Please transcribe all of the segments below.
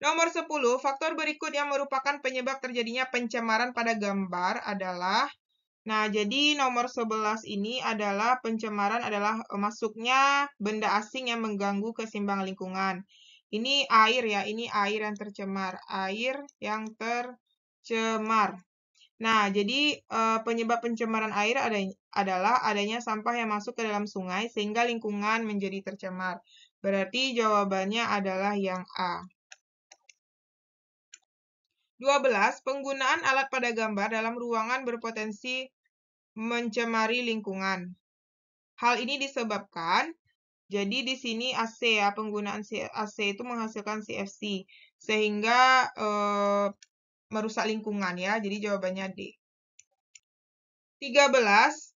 Nomor 10, faktor berikut yang merupakan penyebab terjadinya pencemaran pada gambar adalah Nah, jadi nomor 11 ini adalah pencemaran adalah e, masuknya benda asing yang mengganggu keseimbangan lingkungan. Ini air ya, ini air yang tercemar, air yang tercemar. Nah, jadi e, penyebab pencemaran air adalah adanya sampah yang masuk ke dalam sungai sehingga lingkungan menjadi tercemar. Berarti jawabannya adalah yang A. 12. Penggunaan alat pada gambar dalam ruangan berpotensi mencemari lingkungan. Hal ini disebabkan, jadi di sini AC ya, penggunaan AC itu menghasilkan CFC, sehingga e, merusak lingkungan ya, jadi jawabannya D. 13.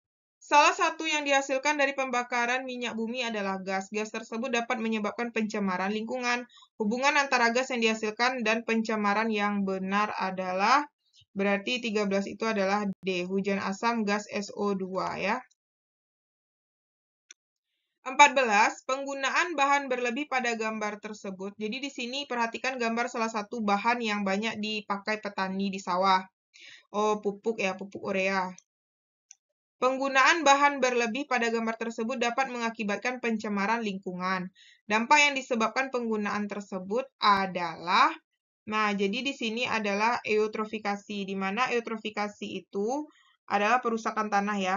Salah satu yang dihasilkan dari pembakaran minyak bumi adalah gas. Gas tersebut dapat menyebabkan pencemaran lingkungan. Hubungan antara gas yang dihasilkan dan pencemaran yang benar adalah berarti 13 itu adalah D, hujan asam gas SO2 ya. 14. Penggunaan bahan berlebih pada gambar tersebut. Jadi di sini perhatikan gambar salah satu bahan yang banyak dipakai petani di sawah. Oh, pupuk ya, pupuk urea. Penggunaan bahan berlebih pada gambar tersebut dapat mengakibatkan pencemaran lingkungan. Dampak yang disebabkan penggunaan tersebut adalah Nah, jadi di sini adalah eutrofikasi, di mana eutrofikasi itu adalah perusakan tanah ya.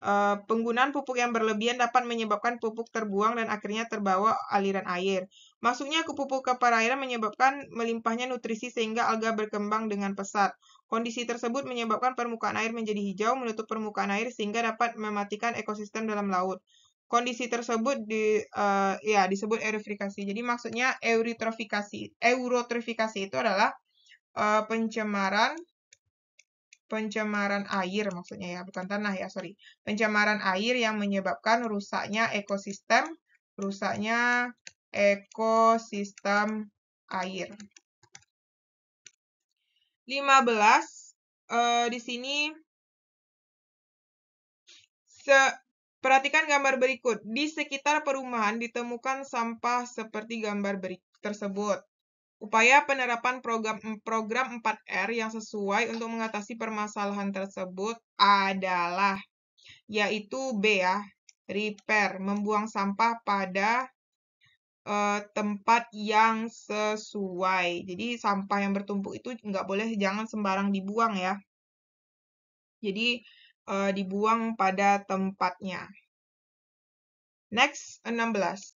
Eh, penggunaan pupuk yang berlebihan dapat menyebabkan pupuk terbuang dan akhirnya terbawa aliran air. Masuknya ke pupuk ke perairan menyebabkan melimpahnya nutrisi sehingga alga berkembang dengan pesat. Kondisi tersebut menyebabkan permukaan air menjadi hijau, menutup permukaan air sehingga dapat mematikan ekosistem dalam laut. Kondisi tersebut di uh, ya disebut eutrofikasi. Jadi maksudnya eutrofikasi, eutrofikasi itu adalah uh, pencemaran pencemaran air maksudnya ya, bukan tanah ya, sorry. Pencemaran air yang menyebabkan rusaknya ekosistem, rusaknya ekosistem air. 15 eh, di sini se perhatikan gambar berikut. Di sekitar perumahan ditemukan sampah seperti gambar berikut tersebut. Upaya penerapan program, program 4R yang sesuai untuk mengatasi permasalahan tersebut adalah yaitu B ya, repair, membuang sampah pada uh, tempat yang sesuai. Jadi sampah yang bertumpuk itu nggak boleh jangan sembarang dibuang ya. Jadi uh, dibuang pada tempatnya. Next, 16.